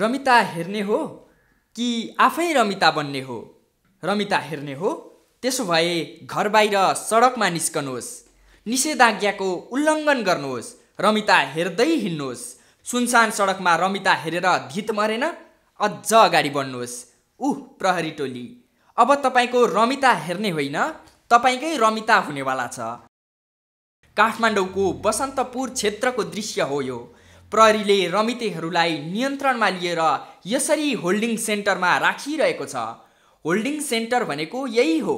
रमिता हेर्ने हो कि आफै रमिता बन्ने हो रमिता हेर्ने हो त्यसो भए घर बाहिर सडकमा निस्कनुहोस् निषेधाज्ञाको उल्लङ्घन गर्नुहोस् रमिता हेर्दै हिँड्नुहोस् सुनसान सडकमा रमिता हेरेर धित मरेन अझ अगाडि बढ्नुहोस् उह प्रहरी टोली अब तपाईँको रमिता हेर्ने होइन तपाईँकै रमिता हुनेवाला छ काठमाडौँको बसन्तपुर क्षेत्रको दृश्य हो यो प्रहरीले रमितेहरूलाई नियन्त्रणमा लिएर यसरी होल्डिङ सेन्टरमा राखिरहेको छ होल्डिङ सेन्टर भनेको यही हो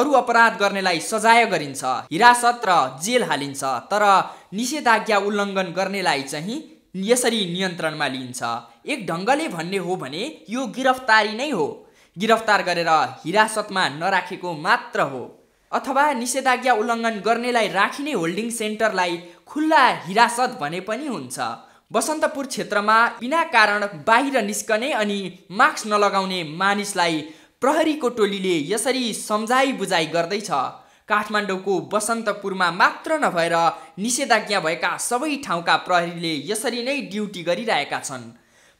अरू अपराध गर्नेलाई सजाय गरिन्छ हिरासत र जेल हालिन्छ तर निषेधाज्ञा उल्लङ्घन गर्नेलाई चाहिँ यसरी नियन्त्रणमा लिइन्छ एक ढङ्गले भन्ने हो भने यो गिरफ्तारी नै हो गिरफ्तार गरेर हिरासतमा नराखेको मात्र हो अथवा निषेधाज्ञा उल्लङ्घन गर्नेलाई राखिने होल्डिङ सेन्टरलाई खुल्ला हिरासत भने पनि हुन्छ बसन्तपुर क्षेत्रमा बिना कारण बाहिर निस्कने अनि मास्क नलगाउने मानिसलाई प्रहरीको टोलीले यसरी सम्झाइ बुझाइ गर्दैछ काठमाडौँको बसन्तपुरमा मात्र नभएर निषेधाज्ञा भएका सबै ठाउँका प्रहरीले यसरी नै ड्युटी गरिरहेका छन्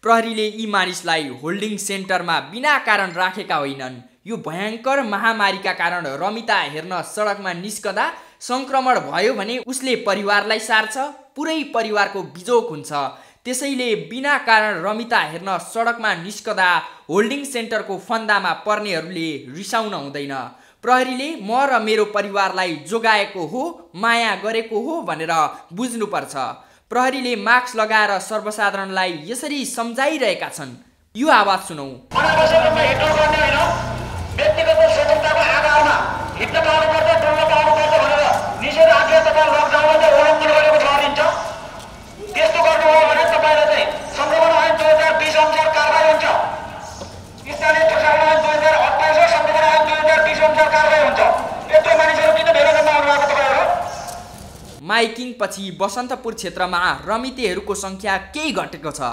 प्रहरीले यी मानिसलाई होल्डिङ सेन्टरमा बिना कारण राखेका होइनन् यो भयङ्कर महामारीका कारण रमिता हेर्न सडकमा निस्कदा सङ्क्रमण भयो भने उसले परिवारलाई सार्छ पुरै परिवारको बिजोक हुन्छ त्यसैले बिना कारण रमिता हेर्न सडकमा निस्कदा होल्डिङ सेन्टरको फन्दामा पर्नेहरूले रिसाउन हुँदैन प्रहरीले म र मेरो परिवारलाई जोगाएको हो माया गरेको हो भनेर बुझ्नुपर्छ प्रहरीले मास्क लगाएर सर्वसाधारणलाई यसरी सम्झाइरहेका छन् यो आवाज सुनौ व्यक्तिगत स्वतन्त्रको आधारमा हिँड्न पाउनुपर्छ माइकिङपछि बसन्तपुर क्षेत्रमा रमितेहरूको सङ्ख्या केही घटेको छ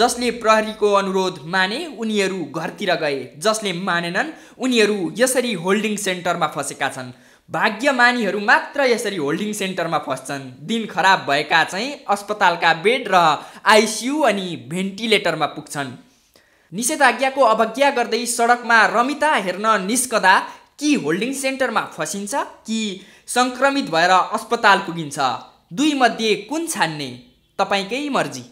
जसले प्रहरीको अनुरोध माने उनीहरू घरतिर गए जसले मानेनन् उनीहरू यसरी होल्डिङ सेन्टरमा फँसेका छन् भाग्यमानीहरू मात्र यसरी होल्डिङ सेन्टरमा फस्छन् दिन खराब भएका चाहिँ अस्पतालका बेड र आइसियु अनि भेन्टिलेटरमा पुग्छन् निषेधाज्ञाको अवज्ञा गर्दै सडकमा रमिता हेर्न निस्कदा कि होल्डिङ सेन्टरमा फसिन्छ कि सङ्क्रमित भएर अस्पताल पुगिन्छ दुईमध्ये कुन छान्ने तपाईँकै मर्जी